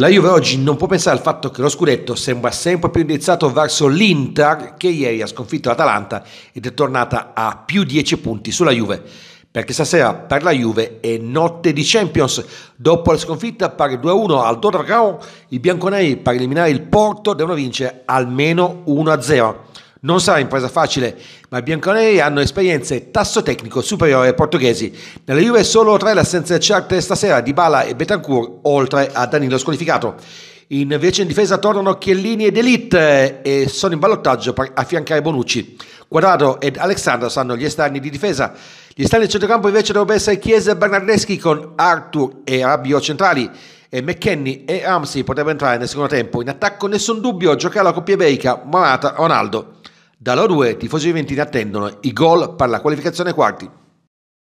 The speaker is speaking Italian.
La Juve oggi non può pensare al fatto che lo scudetto sembra sempre più indirizzato verso l'Inter che ieri ha sconfitto l'Atalanta ed è tornata a più 10 punti sulla Juve. Perché stasera per la Juve è notte di Champions. Dopo la sconfitta per 2-1 al Dodragao, i bianconeri per eliminare il Porto devono vincere almeno 1-0. Non sarà impresa facile, ma i bianconeri hanno esperienze e tasso tecnico superiore ai portoghesi. Nella Juve solo tre l'assenza certe stasera di Bala e Betancourt, oltre a Danilo squalificato. Invece in difesa tornano Chiellini ed Elite eh, e sono in ballottaggio per affiancare Bonucci. Quadrado ed Alexandro sanno gli esterni di difesa. Gli esterni del centrocampo invece dovrebbero essere Chiesa e Bernardeschi con Arthur e Rabbio centrali. E McKenny e Ramsey potrebbero entrare nel secondo tempo. In attacco nessun dubbio, giocare la coppia iberica Morata-Ronaldo. Da loro due tifosi juventini attendono i gol per la qualificazione quarti.